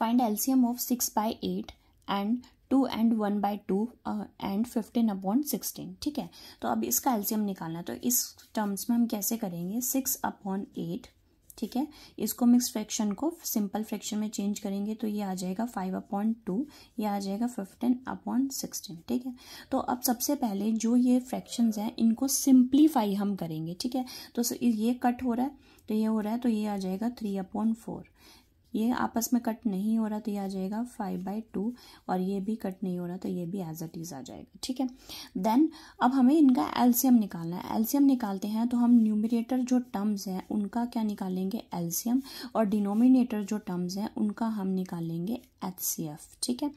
Find LCM of 6 by 8 and two and one by two and fifteen upon sixteen ठीक है तो अब इसका एल्सियम निकालना है तो इस टर्म्स में हम कैसे करेंगे सिक्स अपॉन एट ठीक है इसको मिक्स फ्रैक्शन को सिंपल फ्रैक्शन में चेंज करेंगे तो ये आ जाएगा फाइव अपॉन टू ये आ जाएगा फिफ्टीन अपॉन सिक्सटीन ठीक है तो अब सबसे पहले जो ये फ्रैक्शंस हैं इनको सिंप्लीफाई हम करेंगे ठीक है तो ये कट हो रहा है तो ये हो रहा है तो ये आ जाएगा थ्री अपॉन फोर ये आपस में कट नहीं हो रहा तो ये आ जाएगा फाइव बाई टू और ये भी कट नहीं हो रहा तो ये भी एज एट इज आ जाएगा ठीक है देन अब हमें इनका एल्सियम निकालना है एल्सियम निकालते हैं तो हम न्यूमिनेटर जो टर्म्स हैं उनका क्या निकालेंगे एल्सियम और डिनोमिनेटर जो टर्म्स हैं उनका हम निकालेंगे एच सी एफ ठीक है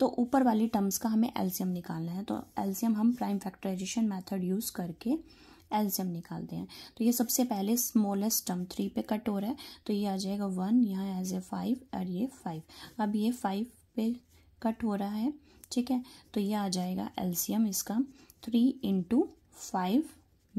तो ऊपर वाली टर्म्स का हमें एल्सियम निकालना है तो एल्सियम हम प्राइम फैक्टराइजेशन मैथड यूज़ करके एल्शियम निकालते हैं तो ये सबसे पहले स्मॉलेस्ट टर्म थ्री पे कट हो रहा है तो ये आ जाएगा वन यहाँ एज ए फाइव और ये फाइव अब ये फाइव पे कट हो रहा है ठीक है तो ये आ जाएगा एल्सियम इसका three into five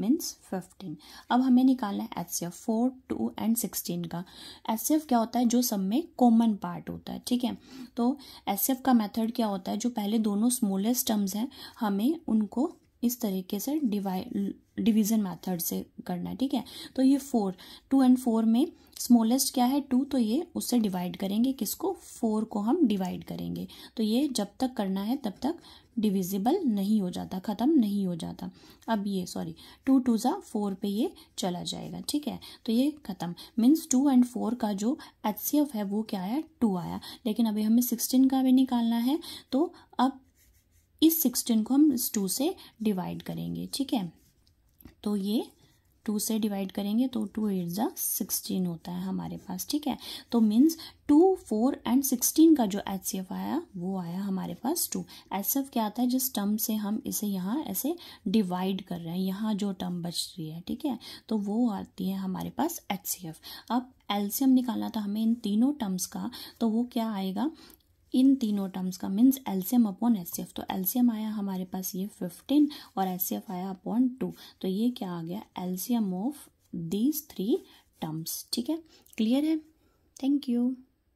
means fifteen अब हमें निकालना है H C F four two and sixteen का एच एफ क्या होता है जो सब में कॉमन पार्ट होता है ठीक है तो एच एफ का मेथड क्या होता है जो पहले दोनों स्मॉलेस्ट टर्म्स हैं हमें उनको इस तरीके से डिवाइड डिवीजन मेथड से करना है ठीक है तो ये फोर टू एंड फोर में स्मॉलेस्ट क्या है टू तो ये उससे डिवाइड करेंगे किसको फोर को हम डिवाइड करेंगे तो ये जब तक करना है तब तक डिविजिबल नहीं हो जाता ख़त्म नहीं हो जाता अब ये सॉरी टू टू ज़ा फोर पे ये चला जाएगा ठीक है तो ये ख़त्म मीन्स टू एंड फोर का जो एच है वो क्या आया टू आया लेकिन अभी हमें सिक्सटीन का भी निकालना है तो अब इस सिक्सटीन को हम इस टू से डिवाइड करेंगे ठीक है तो ये टू से डिवाइड करेंगे तो टू एट ज़ा सिक्सटीन होता है हमारे पास ठीक है तो means two four and sixteen का जो एच सी एफ आया वो आया हमारे पास टू एच सी एफ क्या आता है जिस टर्म से हम इसे यहाँ ऐसे डिवाइड कर रहे हैं यहाँ जो टर्म बच रही है ठीक है तो वो आती है हमारे पास एच सी एफ अब एल्सियम निकालना था हमें इन तीनों टर्म्स का तो वो क्या आएगा इन तीनों टर्म्स का मीन्स एल्सियम अपॉन एफ तो एल्सियम आया हमारे पास ये फिफ्टीन और एफ आया अपॉन टू तो ये क्या आ गया LCM of these three terms ठीक है क्लियर है थैंक यू